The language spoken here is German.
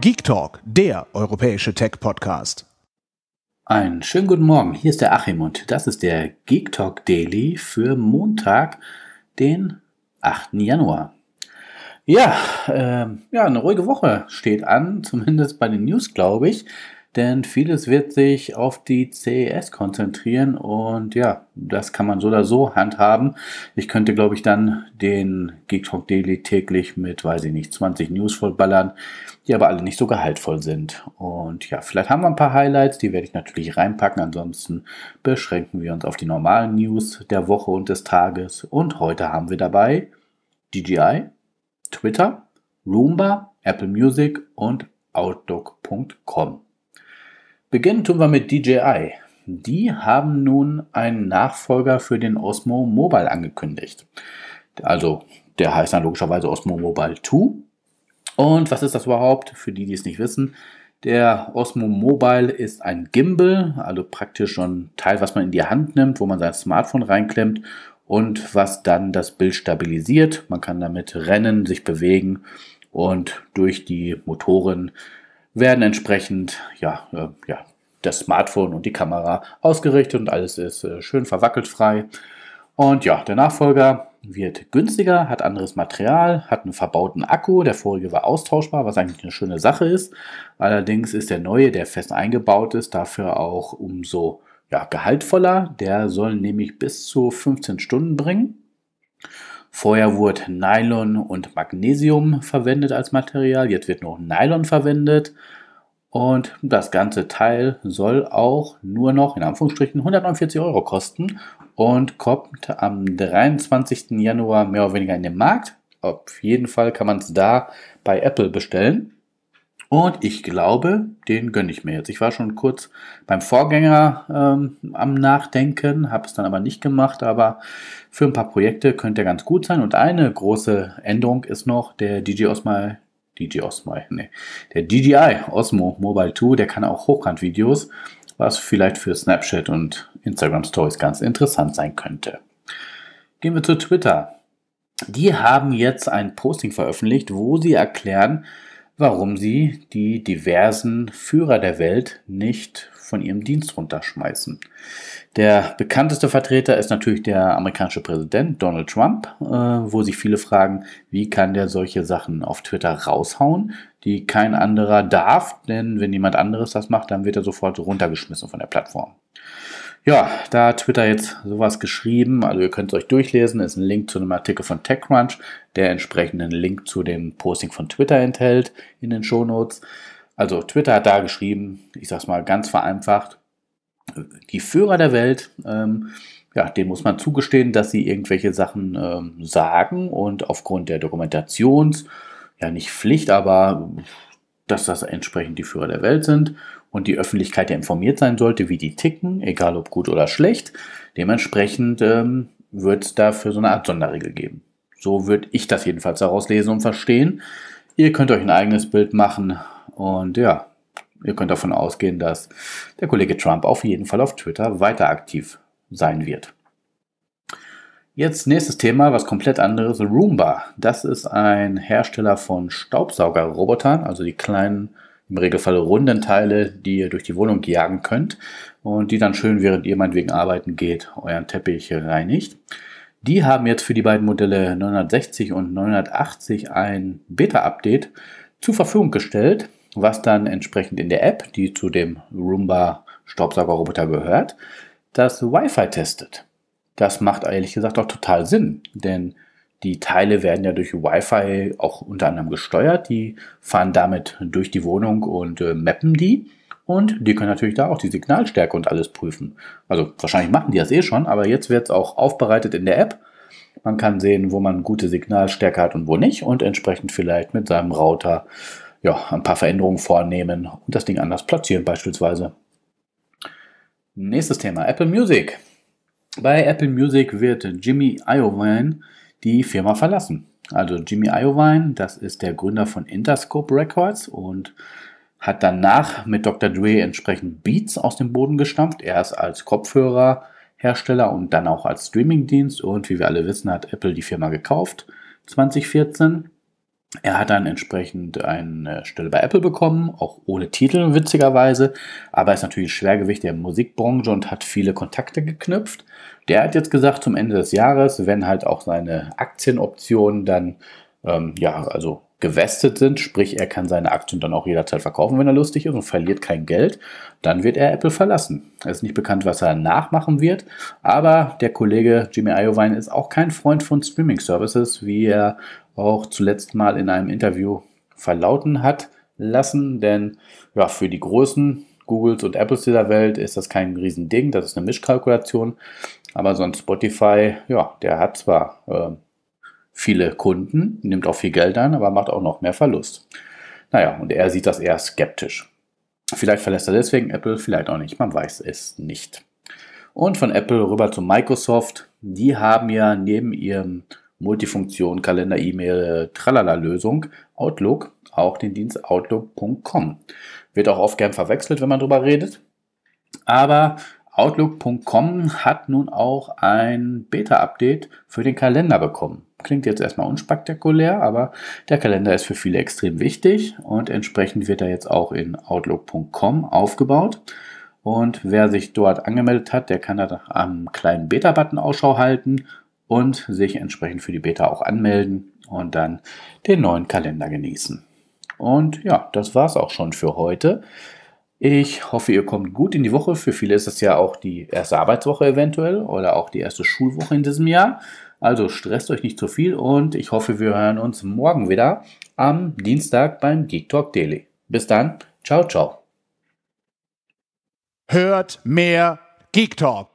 Geek Talk, der europäische Tech-Podcast. Einen schönen guten Morgen, hier ist der Achim und das ist der Geek Talk Daily für Montag, den 8. Januar. Ja, äh, ja, eine ruhige Woche steht an, zumindest bei den News, glaube ich denn vieles wird sich auf die CES konzentrieren und ja, das kann man so oder so handhaben. Ich könnte, glaube ich, dann den Geektalk Daily täglich mit, weiß ich nicht, 20 News vollballern, die aber alle nicht so gehaltvoll sind. Und ja, vielleicht haben wir ein paar Highlights, die werde ich natürlich reinpacken. Ansonsten beschränken wir uns auf die normalen News der Woche und des Tages. Und heute haben wir dabei DJI, Twitter, Roomba, Apple Music und Outlook.com. Beginnen tun wir mit DJI. Die haben nun einen Nachfolger für den Osmo Mobile angekündigt. Also der heißt dann logischerweise Osmo Mobile 2. Und was ist das überhaupt? Für die, die es nicht wissen, der Osmo Mobile ist ein Gimbal, also praktisch schon ein Teil, was man in die Hand nimmt, wo man sein Smartphone reinklemmt und was dann das Bild stabilisiert. Man kann damit rennen, sich bewegen und durch die Motoren werden entsprechend ja, äh, ja, das Smartphone und die Kamera ausgerichtet und alles ist äh, schön verwackelfrei. Und ja, der Nachfolger wird günstiger, hat anderes Material, hat einen verbauten Akku. Der vorige war austauschbar, was eigentlich eine schöne Sache ist. Allerdings ist der neue, der fest eingebaut ist, dafür auch umso ja, gehaltvoller. Der soll nämlich bis zu 15 Stunden bringen. Vorher wurde Nylon und Magnesium verwendet als Material, jetzt wird nur Nylon verwendet. Und das ganze Teil soll auch nur noch in Anführungsstrichen 149 Euro kosten und kommt am 23. Januar mehr oder weniger in den Markt. Auf jeden Fall kann man es da bei Apple bestellen. Und ich glaube, den gönne ich mir jetzt. Ich war schon kurz beim Vorgänger ähm, am Nachdenken, habe es dann aber nicht gemacht, aber für ein paar Projekte könnte er ganz gut sein. Und eine große Änderung ist noch der DJ Osmo, DJ Osmo, nee, der DJI Osmo Mobile 2, der kann auch Hochkantvideos, was vielleicht für Snapchat und Instagram Stories ganz interessant sein könnte. Gehen wir zu Twitter. Die haben jetzt ein Posting veröffentlicht, wo sie erklären, warum sie die diversen Führer der Welt nicht von ihrem Dienst runterschmeißen. Der bekannteste Vertreter ist natürlich der amerikanische Präsident Donald Trump, äh, wo sich viele fragen, wie kann der solche Sachen auf Twitter raushauen, die kein anderer darf, denn wenn jemand anderes das macht, dann wird er sofort runtergeschmissen von der Plattform. Ja, da hat Twitter jetzt sowas geschrieben, also ihr könnt es euch durchlesen, ist ein Link zu einem Artikel von TechCrunch, der entsprechenden Link zu dem Posting von Twitter enthält in den Shownotes. Notes. Also Twitter hat da geschrieben, ich sage es mal ganz vereinfacht, die Führer der Welt, ähm, ja, denen muss man zugestehen, dass sie irgendwelche Sachen ähm, sagen und aufgrund der Dokumentations, ja nicht Pflicht, aber dass das entsprechend die Führer der Welt sind und die Öffentlichkeit ja informiert sein sollte, wie die ticken, egal ob gut oder schlecht. Dementsprechend ähm, wird es dafür so eine Art Sonderregel geben. So würde ich das jedenfalls daraus lesen und verstehen. Ihr könnt euch ein eigenes Bild machen, und ja, ihr könnt davon ausgehen, dass der Kollege Trump auf jeden Fall auf Twitter weiter aktiv sein wird. Jetzt nächstes Thema, was komplett anderes, Roomba. Das ist ein Hersteller von Staubsaugerrobotern, also die kleinen, im Regelfall runden Teile, die ihr durch die Wohnung jagen könnt und die dann schön, während ihr meinetwegen arbeiten geht, euren Teppich reinigt. Die haben jetzt für die beiden Modelle 960 und 980 ein Beta-Update zur Verfügung gestellt was dann entsprechend in der App, die zu dem Roomba Staubsaugerroboter gehört, das Wi-Fi testet. Das macht ehrlich gesagt auch total Sinn, denn die Teile werden ja durch Wi-Fi auch unter anderem gesteuert. Die fahren damit durch die Wohnung und äh, mappen die. Und die können natürlich da auch die Signalstärke und alles prüfen. Also wahrscheinlich machen die das eh schon, aber jetzt wird es auch aufbereitet in der App. Man kann sehen, wo man gute Signalstärke hat und wo nicht und entsprechend vielleicht mit seinem Router ja, ein paar Veränderungen vornehmen und das Ding anders platzieren beispielsweise. Nächstes Thema, Apple Music. Bei Apple Music wird Jimmy Iovine die Firma verlassen. Also Jimmy Iovine, das ist der Gründer von Interscope Records und hat danach mit Dr. Dre entsprechend Beats aus dem Boden gestampft. Erst als Kopfhörerhersteller und dann auch als Streamingdienst. Und wie wir alle wissen, hat Apple die Firma gekauft 2014. Er hat dann entsprechend eine Stelle bei Apple bekommen, auch ohne Titel witzigerweise, aber ist natürlich Schwergewicht der Musikbranche und hat viele Kontakte geknüpft. Der hat jetzt gesagt, zum Ende des Jahres, wenn halt auch seine Aktienoptionen dann, ähm, ja, also gewestet sind, sprich er kann seine Aktien dann auch jederzeit verkaufen, wenn er lustig ist und verliert kein Geld, dann wird er Apple verlassen. Es ist nicht bekannt, was er nachmachen wird, aber der Kollege Jimmy Iovine ist auch kein Freund von Streaming Services, wie er auch zuletzt mal in einem Interview verlauten hat lassen, denn ja, für die großen Googles und Apples dieser Welt ist das kein Riesending, das ist eine Mischkalkulation, aber sonst Spotify, ja, der hat zwar äh, viele Kunden, nimmt auch viel Geld ein, aber macht auch noch mehr Verlust. Naja, und er sieht das eher skeptisch. Vielleicht verlässt er deswegen Apple, vielleicht auch nicht, man weiß es nicht. Und von Apple rüber zu Microsoft, die haben ja neben ihrem Multifunktion, Kalender, E-Mail, Tralala-Lösung, Outlook, auch den Dienst outlook.com. Wird auch oft gern verwechselt, wenn man darüber redet. Aber Outlook.com hat nun auch ein Beta-Update für den Kalender bekommen. Klingt jetzt erstmal unspektakulär, aber der Kalender ist für viele extrem wichtig und entsprechend wird er jetzt auch in Outlook.com aufgebaut. Und wer sich dort angemeldet hat, der kann da am kleinen Beta-Button Ausschau halten und sich entsprechend für die Beta auch anmelden und dann den neuen Kalender genießen. Und ja, das war's auch schon für heute. Ich hoffe, ihr kommt gut in die Woche. Für viele ist es ja auch die erste Arbeitswoche eventuell oder auch die erste Schulwoche in diesem Jahr. Also stresst euch nicht zu viel und ich hoffe, wir hören uns morgen wieder am Dienstag beim Geek Talk Daily. Bis dann, ciao, ciao. Hört mehr Geek Talk.